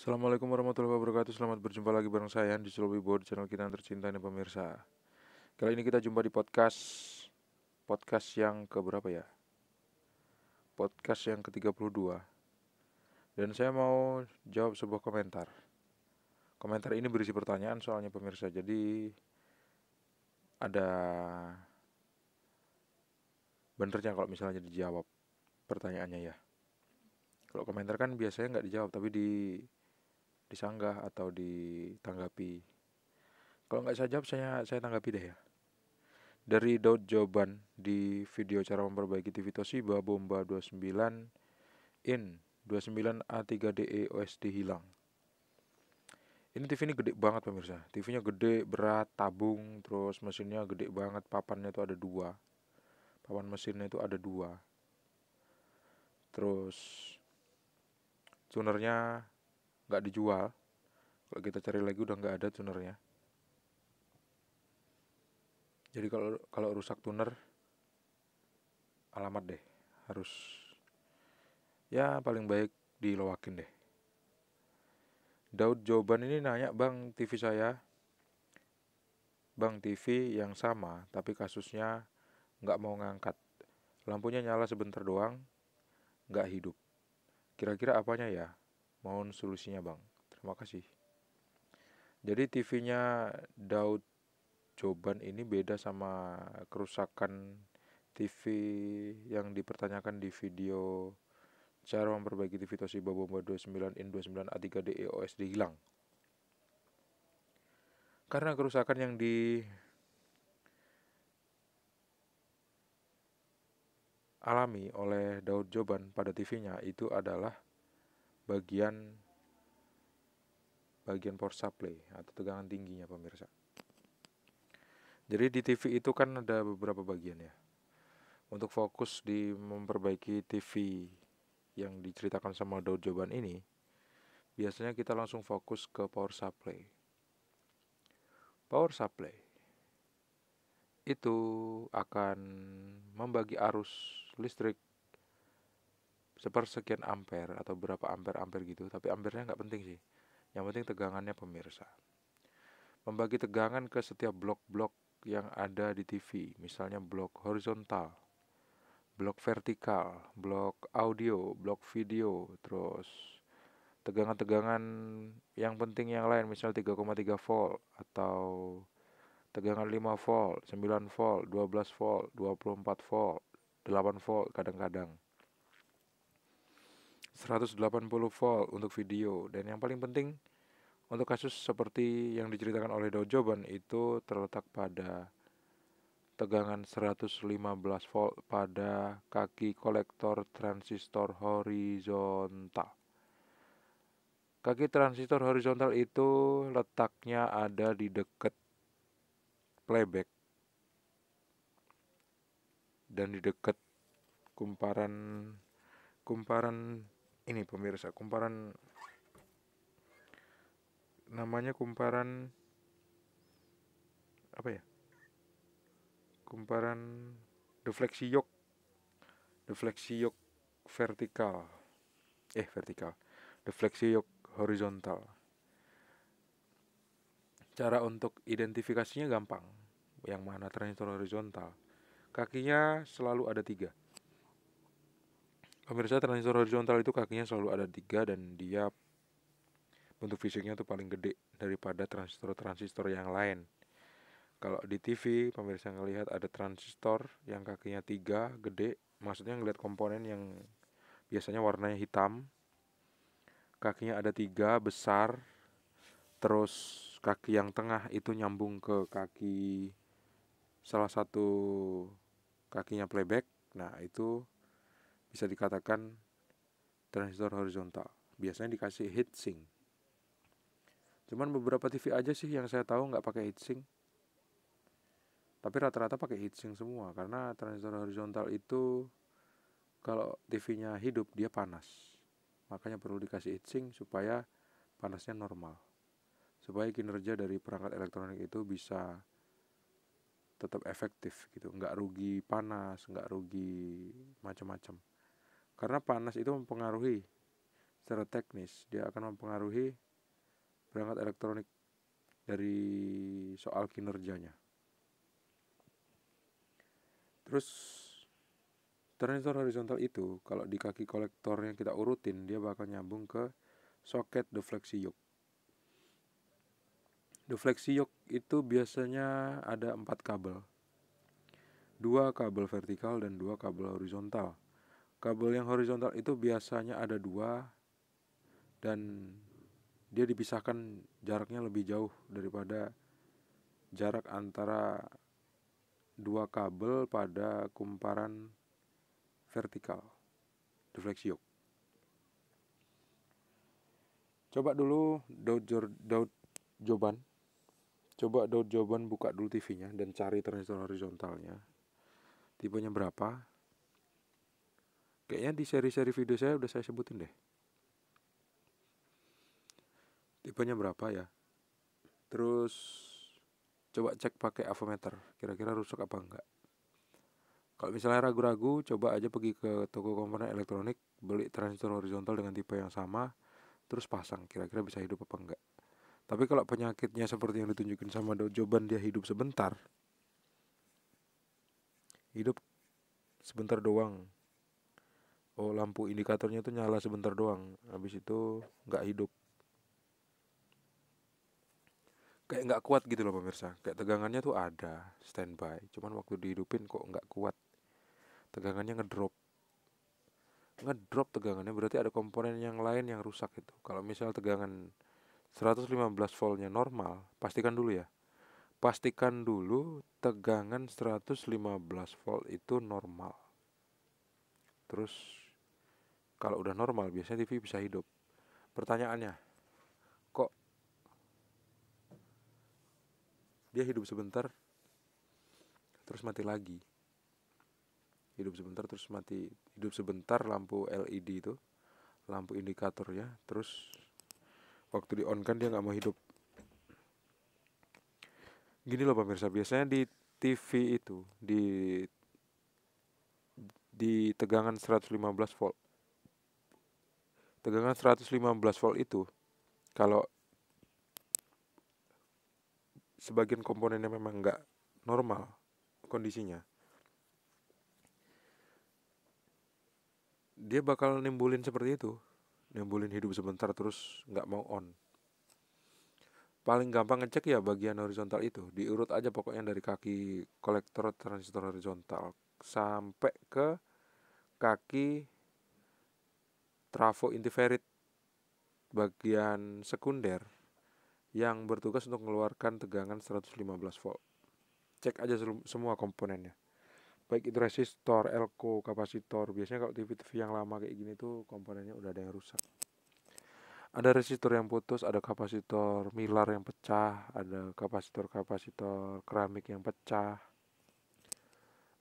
Assalamualaikum warahmatullahi wabarakatuh Selamat berjumpa lagi bareng saya di Sulawi Board Channel kita yang tercinta ini pemirsa Kali ini kita jumpa di podcast Podcast yang keberapa ya? Podcast yang ke-32 Dan saya mau jawab sebuah komentar Komentar ini berisi pertanyaan soalnya pemirsa Jadi ada benernya kalau misalnya dijawab pertanyaannya ya kalau komentar kan biasanya nggak dijawab tapi di disanggah atau ditanggapi kalau nggak saya jawab saya saya tanggapi deh ya dari Daud Joban di video cara memperbaiki TV Toshiba Bomba 29 in 29A3DE OSD hilang ini TV ini gede banget pemirsa TV-nya gede, berat, tabung Terus mesinnya gede banget Papannya itu ada dua Papan mesinnya itu ada dua Terus tunernya nggak dijual kalau kita cari lagi udah nggak ada tunernya jadi kalau kalau rusak tuner alamat deh harus ya paling baik dilowakin deh Daud jawaban ini nanya bang TV saya bang TV yang sama tapi kasusnya nggak mau ngangkat lampunya nyala sebentar doang nggak hidup kira-kira apanya ya Mohon solusinya bang. Terima kasih. Jadi TV-nya Daud Coban ini beda sama kerusakan TV yang dipertanyakan di video cara memperbaiki TV Toshiba Bomba 29 in 29 A3 DEOS dihilang. Karena kerusakan yang di alami oleh Daud Joban pada TV-nya itu adalah bagian bagian power supply atau tegangan tingginya pemirsa. Jadi di TV itu kan ada beberapa bagian ya. Untuk fokus di memperbaiki TV yang diceritakan sama Daud Joban ini, biasanya kita langsung fokus ke power supply. Power supply itu akan membagi arus listrik sepersekian ampere atau berapa ampere ampere gitu tapi ampernya nggak penting sih yang penting tegangannya pemirsa membagi tegangan ke setiap blok-blok yang ada di TV misalnya blok horizontal blok vertikal blok audio blok video terus tegangan-tegangan yang penting yang lain misalnya 3,3 volt atau tegangan 5 volt 9 volt 12 volt 24 volt 8 volt kadang-kadang 180 volt untuk video dan yang paling penting untuk kasus seperti yang diceritakan oleh Dojoban itu terletak pada tegangan 115 volt pada kaki kolektor transistor horizontal. Kaki transistor horizontal itu letaknya ada di dekat playback dan di dekat kumparan kumparan ini pemirsa kumparan namanya kumparan apa ya kumparan defleksi yok defleksi yok vertikal eh vertikal defleksi yok horizontal cara untuk identifikasinya gampang yang mana transistor horizontal kakinya selalu ada tiga Pemirsa transistor horizontal itu kakinya selalu ada tiga dan dia bentuk fisiknya tuh paling gede daripada transistor-transistor yang lain. Kalau di TV pemirsa ngelihat ada transistor yang kakinya tiga gede, maksudnya ngelihat komponen yang biasanya warnanya hitam, kakinya ada tiga besar, terus kaki yang tengah itu nyambung ke kaki salah satu kakinya playback. Nah itu bisa dikatakan transistor horizontal. Biasanya dikasih heatsink. Cuman beberapa TV aja sih yang saya tahu nggak pakai heatsink. Tapi rata-rata pakai heatsink semua karena transistor horizontal itu kalau TV-nya hidup dia panas. Makanya perlu dikasih heatsink supaya panasnya normal. Supaya kinerja dari perangkat elektronik itu bisa tetap efektif gitu, nggak rugi panas, nggak rugi macam-macam. Karena panas itu mempengaruhi secara teknis, dia akan mempengaruhi perangkat elektronik dari soal kinerjanya. Terus transistor horizontal itu kalau di kaki kolektornya kita urutin dia bakal nyambung ke soket defleksi yoke. Defleksi yoke itu biasanya ada empat kabel. Dua kabel vertikal dan dua kabel horizontal kabel yang horizontal itu biasanya ada dua dan dia dipisahkan jaraknya lebih jauh daripada jarak antara dua kabel pada kumparan vertikal defleksiok. yoke. Coba dulu Daud, Daud Joban. Coba Daud Joban buka dulu TV-nya dan cari transistor horizontalnya. Tipenya berapa? Kayaknya di seri-seri video saya udah saya sebutin deh. Tipenya berapa ya? Terus coba cek pakai avometer, kira-kira rusak apa enggak. Kalau misalnya ragu-ragu, coba aja pergi ke toko komponen elektronik, beli transistor horizontal dengan tipe yang sama, terus pasang, kira-kira bisa hidup apa enggak. Tapi kalau penyakitnya seperti yang ditunjukin sama Dojoban, dia hidup sebentar, hidup sebentar doang oh lampu indikatornya tuh nyala sebentar doang habis itu nggak hidup kayak nggak kuat gitu loh pemirsa kayak tegangannya tuh ada standby cuman waktu dihidupin kok nggak kuat tegangannya ngedrop ngedrop tegangannya berarti ada komponen yang lain yang rusak itu kalau misal tegangan 115 voltnya normal pastikan dulu ya pastikan dulu tegangan 115 volt itu normal terus kalau udah normal, biasanya TV bisa hidup. Pertanyaannya, kok dia hidup sebentar, terus mati lagi? Hidup sebentar, terus mati. Hidup sebentar, lampu LED itu, lampu indikatornya, terus waktu di on kan dia nggak mau hidup. Gini loh pemirsa, biasanya di TV itu, di di tegangan 115 volt tegangan 115 volt itu kalau sebagian komponennya memang nggak normal kondisinya dia bakal nimbulin seperti itu nimbulin hidup sebentar terus nggak mau on paling gampang ngecek ya bagian horizontal itu diurut aja pokoknya dari kaki kolektor transistor horizontal sampai ke kaki trafo intiferit bagian sekunder yang bertugas untuk mengeluarkan tegangan 115 volt. Cek aja semua komponennya. Baik itu resistor, elko, kapasitor. Biasanya kalau TV-TV yang lama kayak gini tuh komponennya udah ada yang rusak. Ada resistor yang putus, ada kapasitor milar yang pecah, ada kapasitor-kapasitor keramik yang pecah,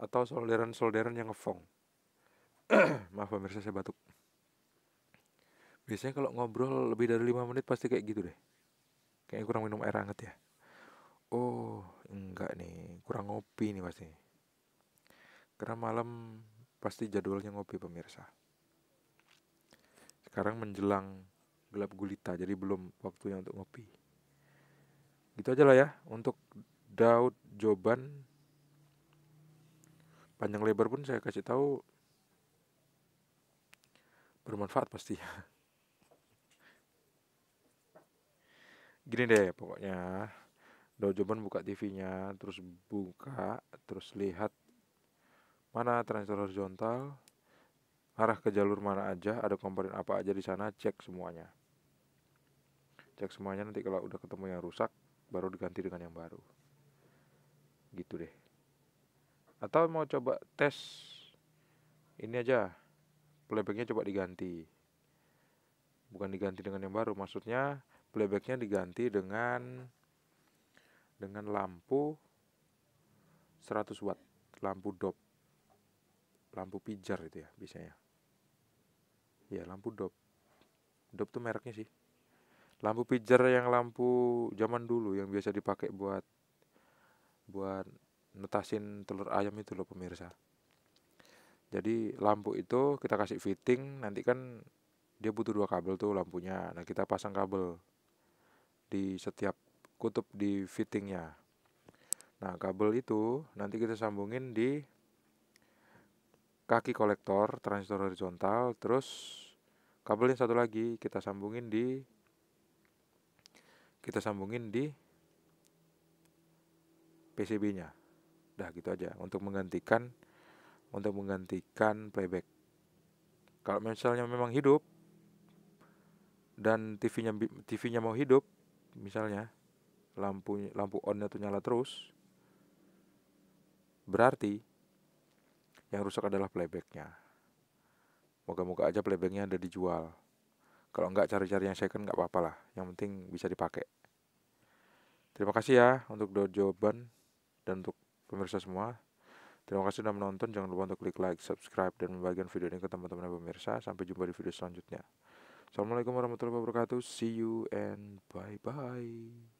atau solderan-solderan yang ngefong. Maaf pemirsa saya batuk biasanya kalau ngobrol lebih dari lima menit pasti kayak gitu deh kayaknya kurang minum air hangat ya oh enggak nih kurang ngopi nih pasti karena malam pasti jadwalnya ngopi pemirsa sekarang menjelang gelap gulita jadi belum waktunya untuk ngopi gitu aja lah ya untuk Daud Joban panjang lebar pun saya kasih tahu bermanfaat pasti ya. gini deh pokoknya dojoban buka TV-nya terus buka terus lihat mana transistor horizontal arah ke jalur mana aja ada komponen apa aja di sana cek semuanya cek semuanya nanti kalau udah ketemu yang rusak baru diganti dengan yang baru gitu deh atau mau coba tes ini aja playbacknya coba diganti bukan diganti dengan yang baru maksudnya playbacknya diganti dengan dengan lampu 100 watt lampu dop lampu pijar itu ya biasanya ya lampu dop dop tuh mereknya sih lampu pijar yang lampu zaman dulu yang biasa dipakai buat buat netasin telur ayam itu loh pemirsa jadi lampu itu kita kasih fitting nanti kan dia butuh dua kabel tuh lampunya nah kita pasang kabel di setiap kutub di fittingnya. Nah, kabel itu nanti kita sambungin di kaki kolektor transistor horizontal, terus kabel satu lagi kita sambungin di kita sambungin di PCB-nya. Dah gitu aja untuk menggantikan untuk menggantikan playback. Kalau misalnya memang hidup dan TV-nya TV-nya mau hidup, misalnya lampu lampu onnya tuh nyala terus berarti yang rusak adalah playbacknya moga-moga aja playbacknya ada dijual kalau nggak cari-cari yang second nggak apa-apa lah yang penting bisa dipakai terima kasih ya untuk jawaban dan untuk pemirsa semua terima kasih sudah menonton jangan lupa untuk klik like subscribe dan membagikan video ini ke teman-teman pemirsa sampai jumpa di video selanjutnya Assalamualaikum warahmatullahi wabarakatuh. See you and bye bye.